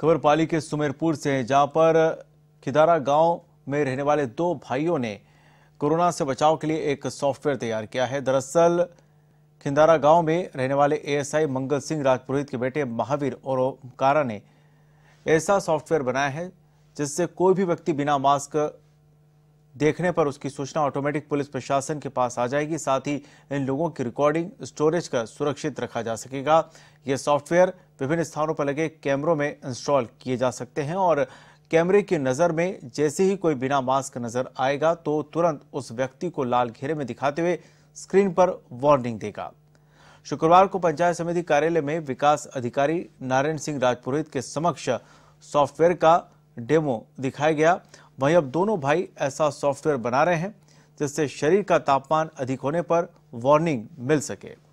खबर पाली के सुमेरपुर से है जहां पर खिदारा गांव में रहने वाले दो भाइयों ने कोरोना से बचाव के लिए एक सॉफ्टवेयर तैयार किया है दरअसल खिंदारा गांव में रहने वाले एएसआई मंगल सिंह राजपुरोहित के बेटे महावीर और ओमकारा ने ऐसा सॉफ्टवेयर बनाया है जिससे कोई भी व्यक्ति बिना मास्क देखने पर उसकी सूचना ऑटोमेटिक पुलिस प्रशासन के पास आ जाएगी साथ ही इन लोगों की रिकॉर्डिंग स्टोरेज कर सुरक्षित रखा जा सकेगा ये सॉफ्टवेयर विभिन्न स्थानों पर लगे कैमरों में इंस्टॉल किए जा सकते हैं और कैमरे की नज़र में जैसे ही कोई बिना मास्क नज़र आएगा तो तुरंत उस व्यक्ति को लाल घेरे में दिखाते हुए स्क्रीन पर वार्निंग देगा शुक्रवार को पंचायत समिति कार्यालय में विकास अधिकारी नारायण सिंह राजपुरोहित के समक्ष सॉफ्टवेयर का डेमो दिखाया गया वहीं अब दोनों भाई ऐसा सॉफ्टवेयर बना रहे हैं जिससे शरीर का तापमान अधिक होने पर वार्निंग मिल सके